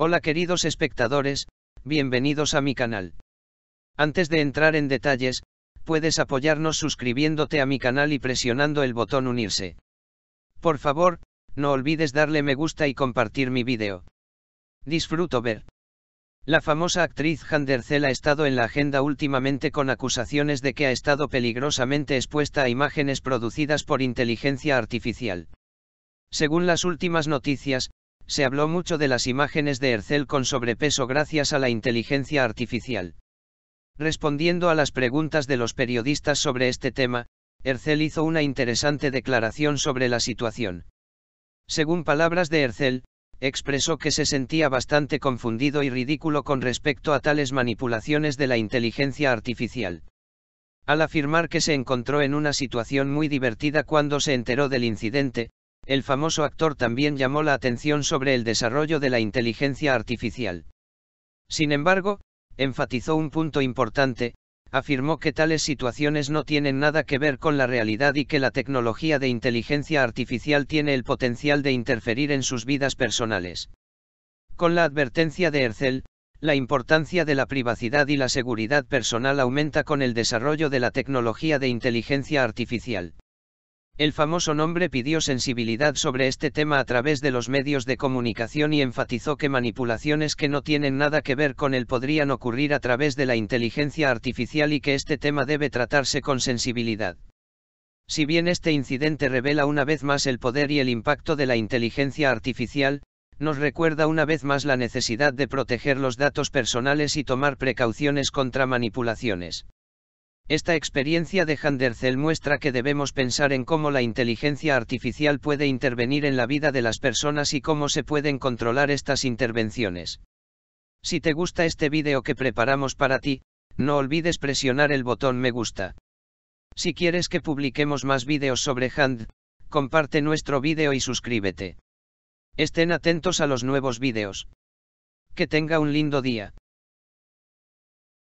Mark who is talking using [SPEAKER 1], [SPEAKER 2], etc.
[SPEAKER 1] Hola queridos espectadores, bienvenidos a mi canal. Antes de entrar en detalles, puedes apoyarnos suscribiéndote a mi canal y presionando el botón unirse. Por favor, no olvides darle me gusta y compartir mi vídeo. Disfruto ver. La famosa actriz Handercel ha estado en la agenda últimamente con acusaciones de que ha estado peligrosamente expuesta a imágenes producidas por inteligencia artificial. Según las últimas noticias, se habló mucho de las imágenes de Hercel con sobrepeso gracias a la inteligencia artificial. Respondiendo a las preguntas de los periodistas sobre este tema, Hercel hizo una interesante declaración sobre la situación. Según palabras de Hercel, expresó que se sentía bastante confundido y ridículo con respecto a tales manipulaciones de la inteligencia artificial. Al afirmar que se encontró en una situación muy divertida cuando se enteró del incidente, el famoso actor también llamó la atención sobre el desarrollo de la inteligencia artificial. Sin embargo, enfatizó un punto importante, afirmó que tales situaciones no tienen nada que ver con la realidad y que la tecnología de inteligencia artificial tiene el potencial de interferir en sus vidas personales. Con la advertencia de Ercel, la importancia de la privacidad y la seguridad personal aumenta con el desarrollo de la tecnología de inteligencia artificial. El famoso nombre pidió sensibilidad sobre este tema a través de los medios de comunicación y enfatizó que manipulaciones que no tienen nada que ver con él podrían ocurrir a través de la inteligencia artificial y que este tema debe tratarse con sensibilidad. Si bien este incidente revela una vez más el poder y el impacto de la inteligencia artificial, nos recuerda una vez más la necesidad de proteger los datos personales y tomar precauciones contra manipulaciones. Esta experiencia de Handercell muestra que debemos pensar en cómo la inteligencia artificial puede intervenir en la vida de las personas y cómo se pueden controlar estas intervenciones. Si te gusta este vídeo que preparamos para ti, no olvides presionar el botón me gusta. Si quieres que publiquemos más vídeos sobre Hand, comparte nuestro vídeo y suscríbete. Estén atentos a los nuevos vídeos. Que tenga un lindo día.